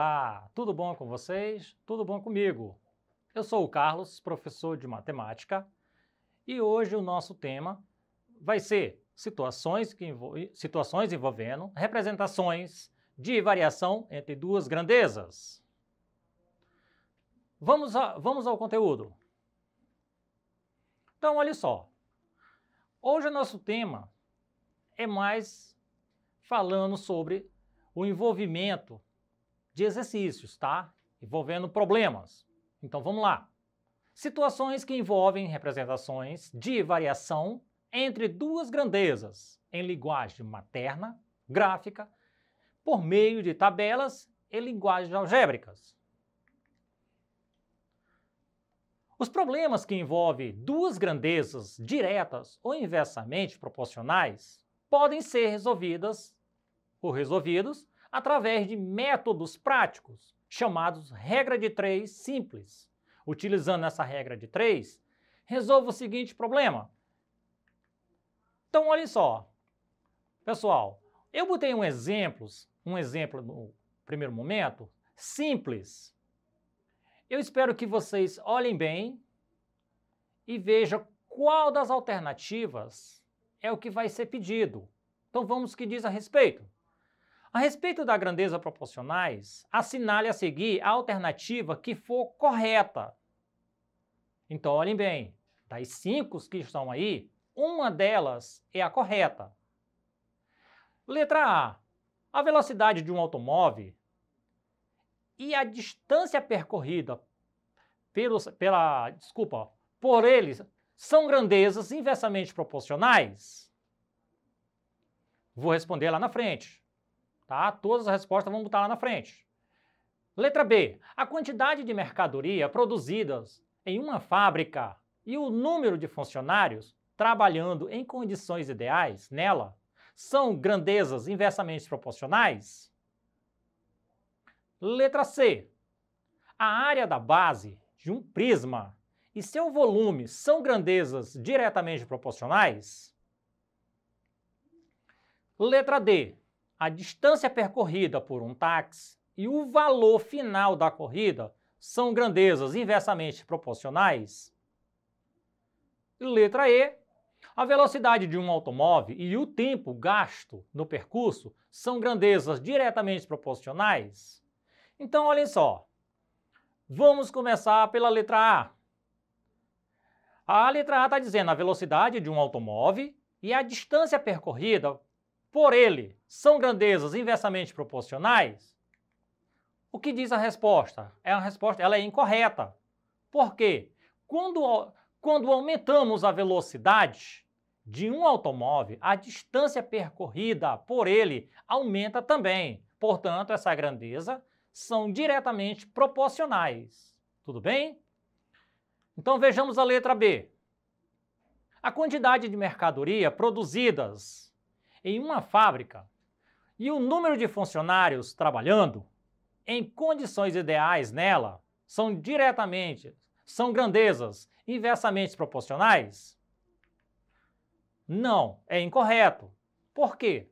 Olá, tudo bom com vocês? Tudo bom comigo? Eu sou o Carlos, professor de matemática, e hoje o nosso tema vai ser situações, que envol... situações envolvendo representações de variação entre duas grandezas. Vamos, a... Vamos ao conteúdo. Então, olha só. Hoje o nosso tema é mais falando sobre o envolvimento de exercícios, tá? Envolvendo problemas. Então vamos lá. Situações que envolvem representações de variação entre duas grandezas em linguagem materna, gráfica, por meio de tabelas e linguagens algébricas. Os problemas que envolvem duas grandezas diretas ou inversamente proporcionais podem ser resolvidas ou resolvidos através de métodos práticos, chamados regra de três simples. Utilizando essa regra de três, resolva o seguinte problema. Então, olha só. Pessoal, eu botei um exemplo, um exemplo no primeiro momento, simples. Eu espero que vocês olhem bem e vejam qual das alternativas é o que vai ser pedido. Então, vamos que diz a respeito. A respeito da grandeza proporcionais, assinale a seguir a alternativa que for correta. Então, olhem bem, das cinco que estão aí, uma delas é a correta. Letra A. A velocidade de um automóvel e a distância percorrida pelos, pela, desculpa, por eles são grandezas inversamente proporcionais? Vou responder lá na frente tá? Todas as respostas vão botar lá na frente. Letra B. A quantidade de mercadoria produzidas em uma fábrica e o número de funcionários trabalhando em condições ideais nela são grandezas inversamente proporcionais? Letra C. A área da base de um prisma e seu volume são grandezas diretamente proporcionais? Letra D a distância percorrida por um táxi e o valor final da corrida são grandezas inversamente proporcionais? Letra E. A velocidade de um automóvel e o tempo gasto no percurso são grandezas diretamente proporcionais? Então, olhem só. Vamos começar pela letra A. A letra A está dizendo a velocidade de um automóvel e a distância percorrida por ele são grandezas inversamente proporcionais, o que diz a resposta? É a resposta, ela é incorreta. Por quê? Quando, quando aumentamos a velocidade de um automóvel, a distância percorrida por ele aumenta também. Portanto, essa grandeza são diretamente proporcionais. Tudo bem? Então vejamos a letra B. A quantidade de mercadoria produzidas em uma fábrica e o número de funcionários trabalhando em condições ideais nela são diretamente, são grandezas inversamente proporcionais? Não, é incorreto. Por quê?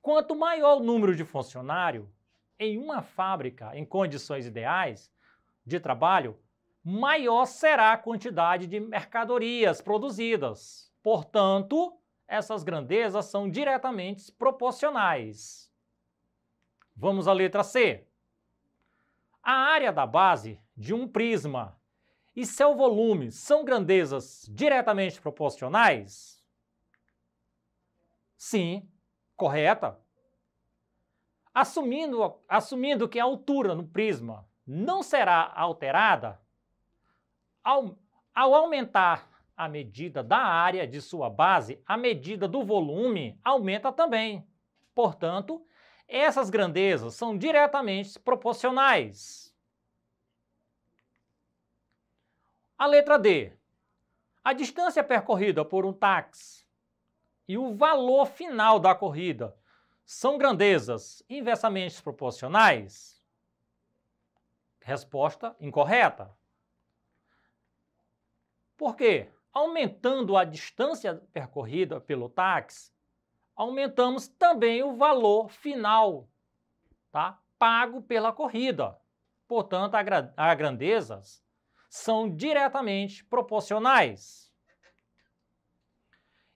Quanto maior o número de funcionário em uma fábrica em condições ideais de trabalho, maior será a quantidade de mercadorias produzidas. Portanto, essas grandezas são diretamente proporcionais. Vamos à letra C. A área da base de um prisma e seu volume são grandezas diretamente proporcionais? Sim, correta. Assumindo, assumindo que a altura no prisma não será alterada, ao, ao aumentar a medida da área de sua base, a medida do volume aumenta também. Portanto, essas grandezas são diretamente proporcionais. A letra D. A distância percorrida por um táxi e o valor final da corrida são grandezas inversamente proporcionais? Resposta incorreta. Por quê? Aumentando a distância percorrida pelo táxi, aumentamos também o valor final tá? pago pela corrida. Portanto, as grandezas são diretamente proporcionais.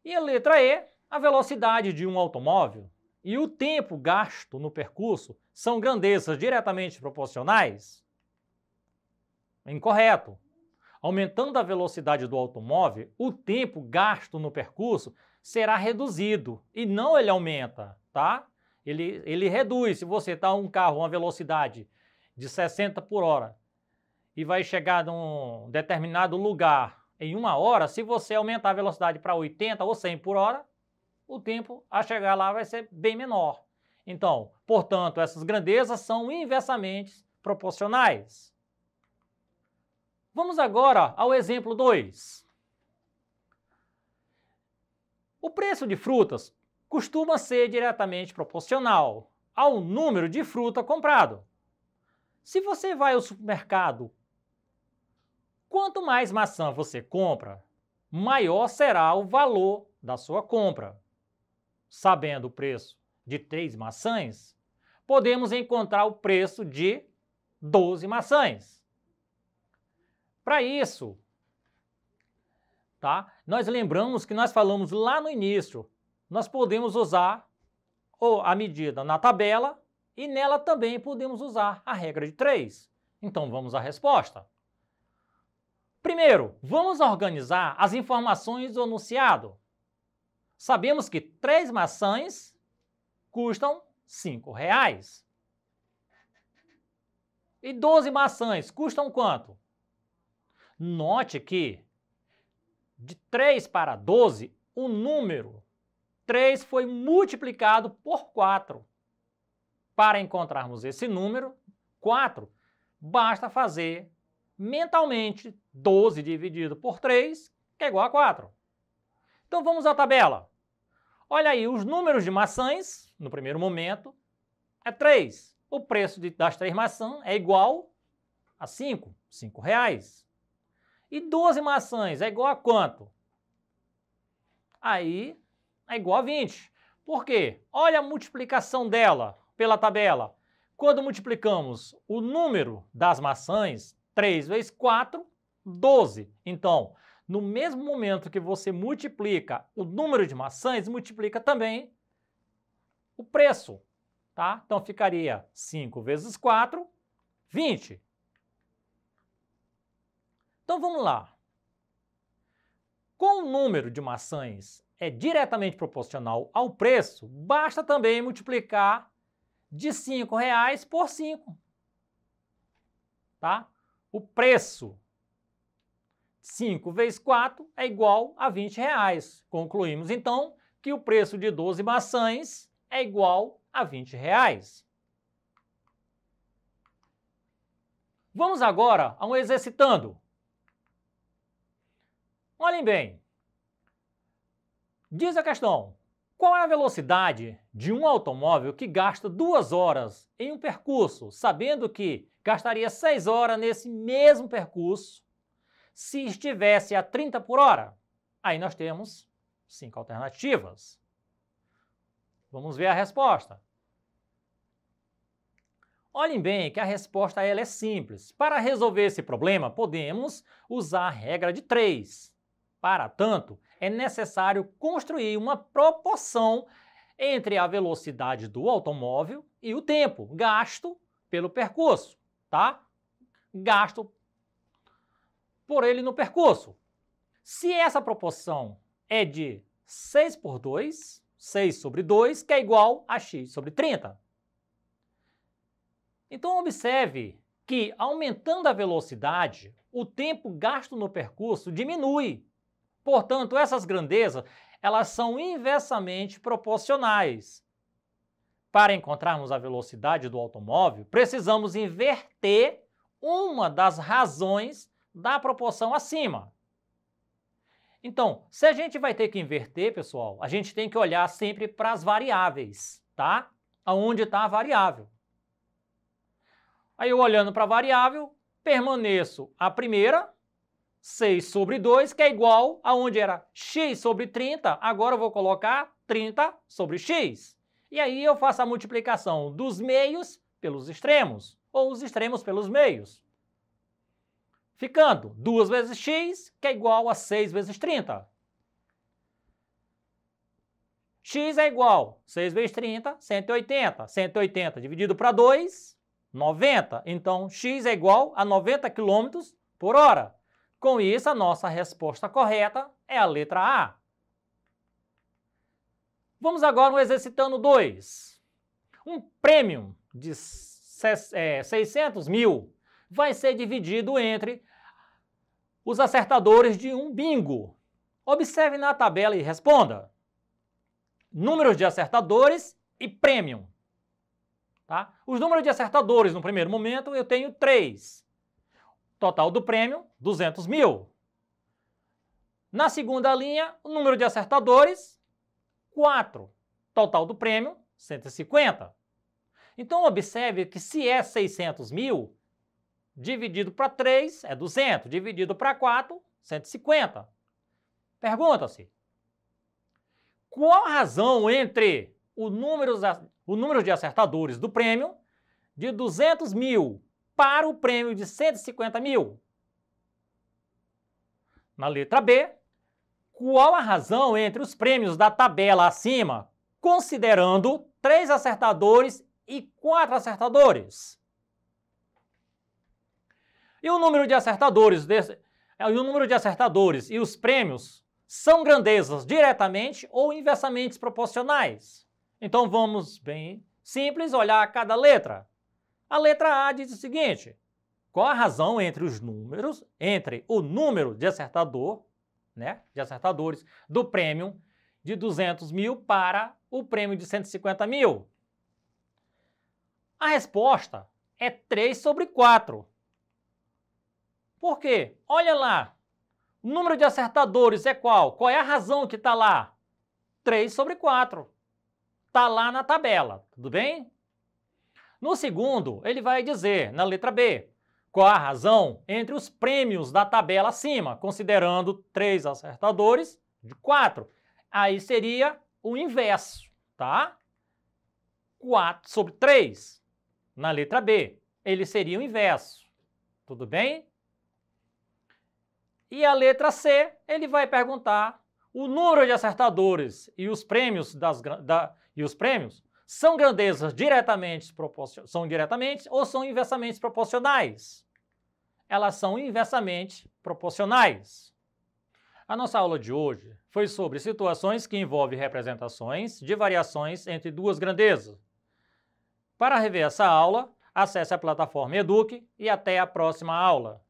E a letra E, a velocidade de um automóvel e o tempo gasto no percurso são grandezas diretamente proporcionais? Incorreto. Aumentando a velocidade do automóvel, o tempo gasto no percurso será reduzido e não ele aumenta, tá? Ele, ele reduz. Se você está um carro uma velocidade de 60 por hora e vai chegar num determinado lugar em uma hora, se você aumentar a velocidade para 80 ou 100 por hora, o tempo a chegar lá vai ser bem menor. Então, portanto, essas grandezas são inversamente proporcionais. Vamos agora ao exemplo 2. O preço de frutas costuma ser diretamente proporcional ao número de fruta comprado. Se você vai ao supermercado, quanto mais maçã você compra, maior será o valor da sua compra. Sabendo o preço de 3 maçãs, podemos encontrar o preço de 12 maçãs. Para isso, tá? Nós lembramos que nós falamos lá no início, nós podemos usar ou a medida na tabela e nela também podemos usar a regra de 3. Então vamos à resposta. Primeiro, vamos organizar as informações do anunciado. Sabemos que três maçãs custam cinco reais. E 12 maçãs custam quanto? Note que de 3 para 12, o número 3 foi multiplicado por 4. Para encontrarmos esse número, 4, basta fazer mentalmente 12 dividido por 3, que é igual a 4. Então vamos à tabela. Olha aí, os números de maçãs, no primeiro momento, é 3. O preço de, das três maçãs é igual a 5, 5 reais. E 12 maçãs é igual a quanto? Aí é igual a 20. Por quê? Olha a multiplicação dela pela tabela. Quando multiplicamos o número das maçãs, 3 vezes 4, 12. Então, no mesmo momento que você multiplica o número de maçãs, multiplica também o preço. Tá? Então, ficaria 5 vezes 4, 20. Então vamos lá. Como o número de maçãs é diretamente proporcional ao preço, basta também multiplicar de R$ 5,00 por 5. Tá? O preço 5 vezes 4 é igual a R$ 20,00. Concluímos, então, que o preço de 12 maçãs é igual a R$ 20,00. Vamos agora a um exercitando. Olhem bem. Diz a questão: qual é a velocidade de um automóvel que gasta duas horas em um percurso, sabendo que gastaria seis horas nesse mesmo percurso se estivesse a 30 por hora? Aí nós temos cinco alternativas. Vamos ver a resposta. Olhem bem que a resposta ela é simples. Para resolver esse problema, podemos usar a regra de 3. Para tanto, é necessário construir uma proporção entre a velocidade do automóvel e o tempo gasto pelo percurso, tá? Gasto por ele no percurso. Se essa proporção é de 6 por 2, 6 sobre 2, que é igual a x sobre 30. Então observe que aumentando a velocidade, o tempo gasto no percurso diminui Portanto, essas grandezas, elas são inversamente proporcionais. Para encontrarmos a velocidade do automóvel, precisamos inverter uma das razões da proporção acima. Então, se a gente vai ter que inverter, pessoal, a gente tem que olhar sempre para as variáveis, tá? Aonde está a variável. Aí eu olhando para a variável, permaneço a primeira, 6 sobre 2, que é igual a onde era x sobre 30, agora eu vou colocar 30 sobre x. E aí eu faço a multiplicação dos meios pelos extremos, ou os extremos pelos meios. Ficando 2 vezes x, que é igual a 6 vezes 30. x é igual a 6 vezes 30, 180. 180 dividido para 2, 90. Então, x é igual a 90 km por hora. Com isso, a nossa resposta correta é a letra A. Vamos agora no exercitando 2. Um prêmio de 600 é, mil vai ser dividido entre os acertadores de um bingo. Observe na tabela e responda. Números de acertadores e prêmio. Tá? Os números de acertadores, no primeiro momento, eu tenho 3. Total do prêmio, 200 mil. Na segunda linha, o número de acertadores, 4. Total do prêmio, 150. Então, observe que se é 600 mil, dividido para 3 é 200, dividido para 4, 150. Pergunta-se, qual a razão entre o número, o número de acertadores do prêmio de 200 mil para o prêmio de 150 mil? Na letra B, qual a razão entre os prêmios da tabela acima, considerando três acertadores e quatro acertadores? E o número de acertadores desse, é, o número de acertadores e os prêmios são grandezas diretamente ou inversamente proporcionais. Então vamos bem simples olhar cada letra. A letra A diz o seguinte: qual a razão entre os números, entre o número de acertador, né, de acertadores do prêmio de 200 mil para o prêmio de 150 mil? A resposta é 3 sobre 4. Por quê? Olha lá. O número de acertadores é qual? Qual é a razão que está lá? 3 sobre 4. Está lá na tabela, tudo bem? No segundo, ele vai dizer, na letra B, qual a razão entre os prêmios da tabela acima, considerando três acertadores de quatro. Aí seria o inverso, tá? 4 sobre 3, na letra B, ele seria o inverso. Tudo bem? E a letra C, ele vai perguntar o número de acertadores e os prêmios das da, e os prêmios são grandezas diretamente são diretamente ou são inversamente proporcionais? Elas são inversamente proporcionais. A nossa aula de hoje foi sobre situações que envolvem representações de variações entre duas grandezas. Para rever essa aula, acesse a plataforma Eduque e até a próxima aula.